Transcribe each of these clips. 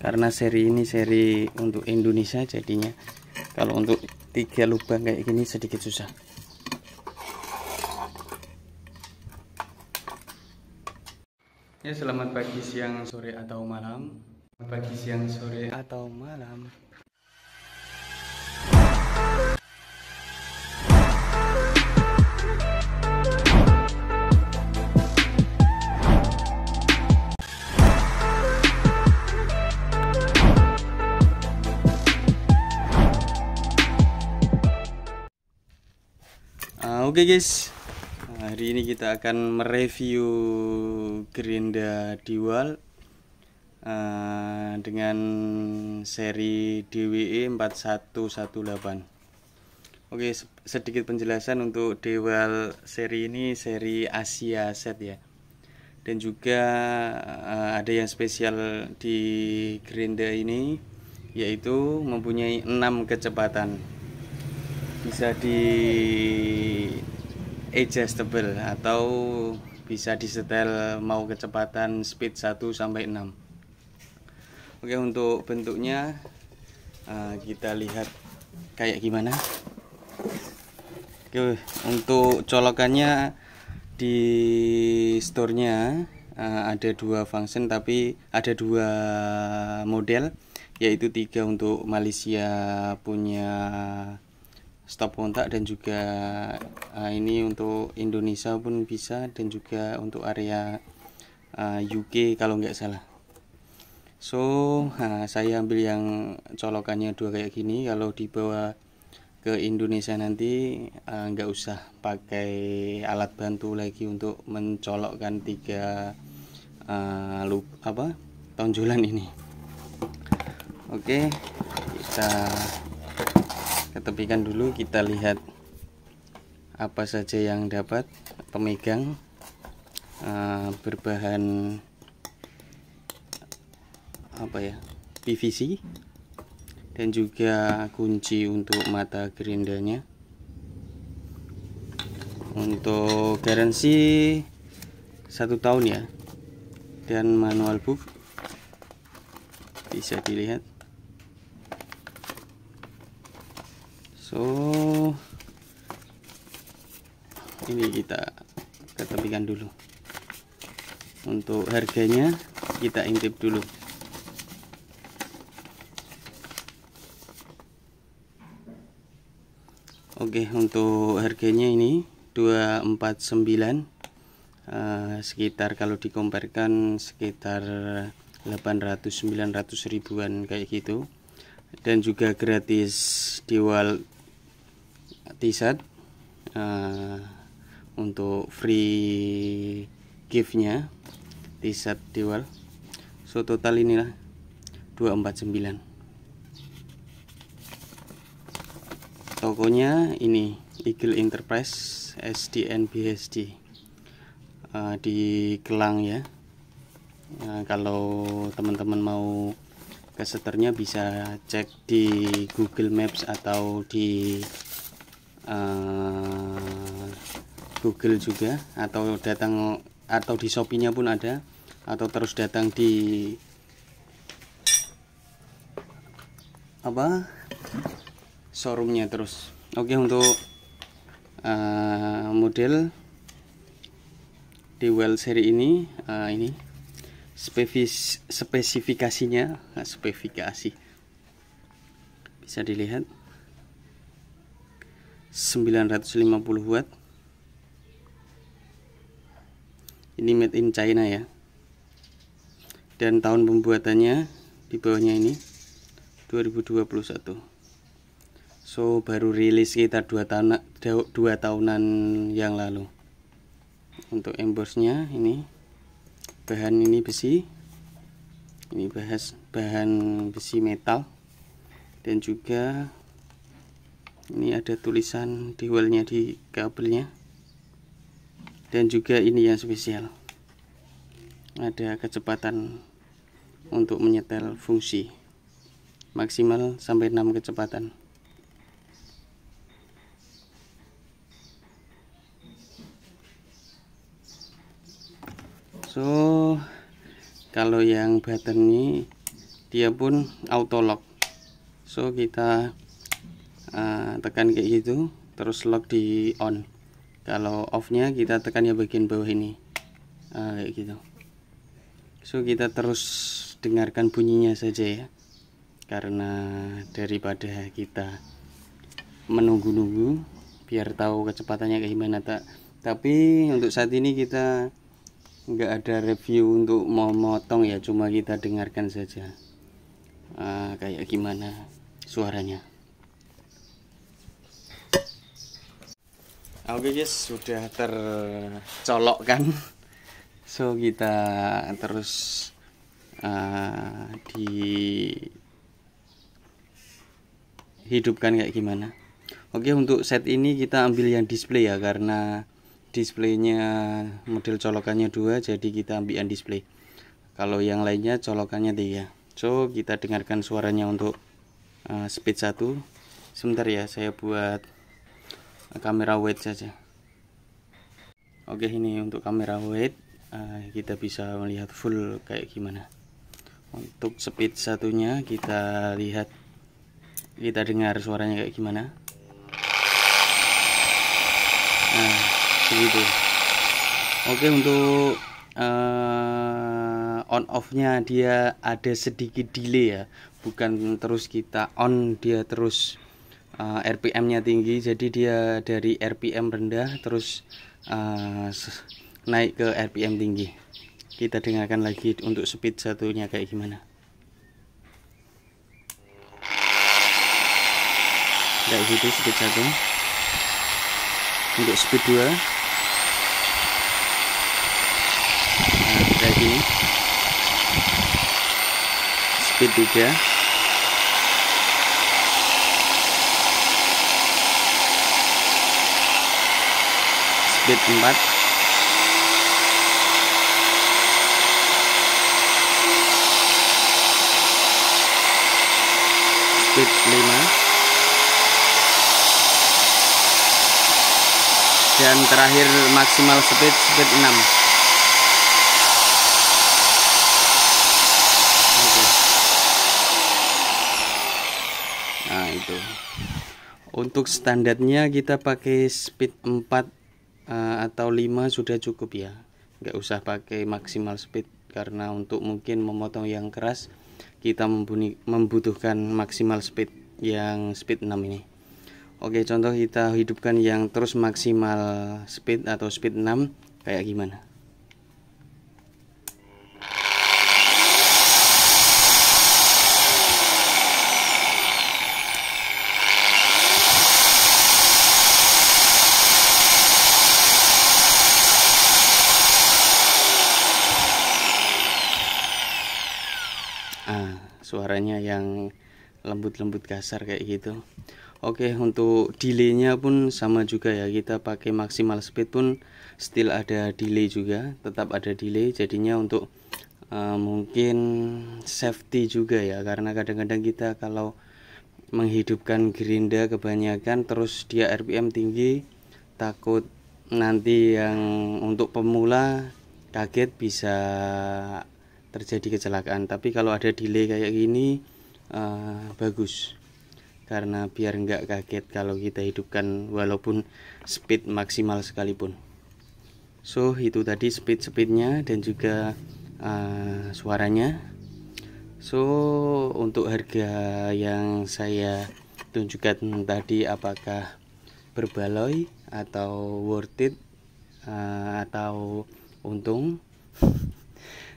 karena seri ini seri untuk Indonesia jadinya kalau untuk tiga lubang kayak gini sedikit susah ya selamat pagi siang sore atau malam selamat pagi siang sore atau malam oke okay guys. hari ini kita akan mereview gerinda Diwal uh, dengan seri DWE 4118. Oke, okay, sedikit penjelasan untuk dual seri ini seri Asia set ya. Dan juga uh, ada yang spesial di gerinda ini yaitu mempunyai 6 kecepatan bisa di adjustable atau bisa disetel mau kecepatan speed 1 sampai 6 Oke untuk bentuknya eh, kita lihat kayak gimana Oke untuk colokannya di store-nya eh, ada dua function tapi ada dua model yaitu tiga untuk Malaysia punya stop kontak dan juga uh, ini untuk Indonesia pun bisa dan juga untuk area uh, eh, UK kalau nggak salah so uh, saya ambil yang colokannya dua kayak gini kalau dibawa ke Indonesia nanti uh, nggak usah pakai alat bantu lagi untuk mencolokkan tiga uh, loop apa tonjolan ini oke okay, kita kita tepikan dulu kita lihat apa saja yang dapat pemegang eh, berbahan apa ya PVC dan juga kunci untuk mata gerindanya untuk garansi satu tahun ya dan manual book bisa dilihat so ini kita ketepikan dulu untuk harganya kita intip dulu Oke untuk harganya ini 249 uh, eh, sekitar kalau dikomparkan sekitar 800-900 ribuan kayak gitu dan juga gratis di wall t-shirt uh, untuk free giftnya t-shirt dual so total inilah 249 tokonya ini Eagle Enterprise SDN BSD uh, eh, di Kelang ya Nah, kalau teman-teman mau ke bisa cek di Google Maps atau di uh, Google juga atau datang atau di Shopee-nya pun ada atau terus datang di apa showroomnya terus oke untuk uh, model di well seri ini uh, ini spesifis, spesifikasinya spesifikasi bisa dilihat 950 watt ini made in China ya dan tahun pembuatannya di bawahnya ini 2021 so baru rilis sekitar 2 tahun tahunan yang lalu untuk embossnya ini bahan ini besi ini bahas bahan besi metal dan juga ini ada tulisan di wallnya di kabelnya dan juga ini yang spesial ada kecepatan untuk menyetel fungsi maksimal sampai 6 kecepatan so kalau yang button ini dia pun auto lock so kita Eh, tekan kayak gitu terus lock di on kalau offnya kita tekan ya bagian bawah ini uh, kayak gitu so kita terus dengarkan bunyinya saja ya karena daripada kita menunggu-nunggu biar tahu kecepatannya kayak gimana tak tapi untuk saat ini kita nggak ada review untuk mau motong ya cuma kita dengarkan saja uh, kayak gimana suaranya Oke okay guys, sudah tercolokkan. So kita terus uh, di hidupkan kayak gimana. Oke, okay, untuk set ini kita ambil yang display ya karena displaynya model colokannya dua jadi kita ambil yang display. Kalau yang lainnya colokannya tiga. So, kita dengarkan suaranya untuk uh, speed 1. Sebentar ya, saya buat kamera wide saja oke ini untuk kamera wide eh, kita bisa melihat full kayak gimana untuk speed satunya kita lihat kita dengar suaranya kayak gimana nah begitu oke untuk uh, on nya dia ada sedikit delay ya bukan terus kita on dia terus uh, eh, RPM-nya tinggi jadi dia dari RPM rendah terus uh, naik ke RPM tinggi kita dengarkan lagi untuk speed satunya kayak gimana kayak gitu speed satu untuk speed dua, nah, kayak gini speed 3 speed 4 speed 5 dan terakhir maksimal speed speed 6 okay. nah itu untuk standarnya kita pakai speed 4 Eh, atau 5 sudah cukup ya nggak usah pakai maksimal speed karena untuk mungkin memotong yang keras kita membutuhkan maksimal speed yang speed 6 ini oke contoh kita hidupkan yang terus maksimal speed atau speed 6 kayak gimana suaranya yang lembut-lembut kasar kayak gitu Oke untuk delaynya pun sama juga ya kita pakai maksimal speed pun still ada delay juga tetap ada delay jadinya untuk uh, mungkin safety juga ya karena kadang-kadang kita kalau menghidupkan gerinda kebanyakan terus dia RPM tinggi takut nanti yang untuk pemula kaget bisa terjadi kecelakaan tapi kalau ada delay kayak gini uh, bagus karena biar nggak kaget kalau kita hidupkan walaupun speed maksimal sekalipun so itu tadi speed-speednya dan juga uh, suaranya so untuk harga yang saya tunjukkan tadi apakah berbaloi atau worth it uh, atau untung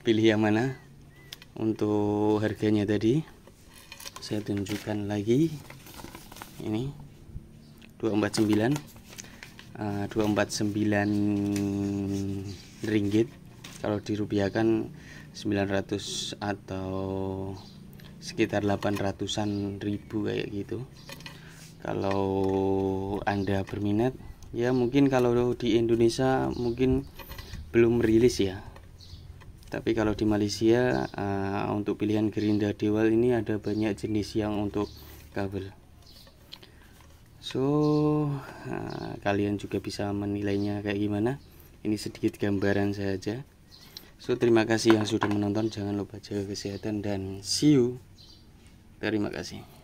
pilih yang mana untuk harganya tadi saya tunjukkan lagi ini 249 uh, 249 ringgit kalau dirupiahkan 900 atau sekitar 800an ribu kayak gitu kalau anda berminat ya mungkin kalau di Indonesia mungkin belum rilis ya tapi kalau di Malaysia uh, untuk pilihan gerinda dewal ini ada banyak jenis yang untuk kabel so uh, kalian juga bisa menilainya kayak gimana ini sedikit gambaran saja so terima kasih yang sudah menonton jangan lupa jaga kesehatan dan see you terima kasih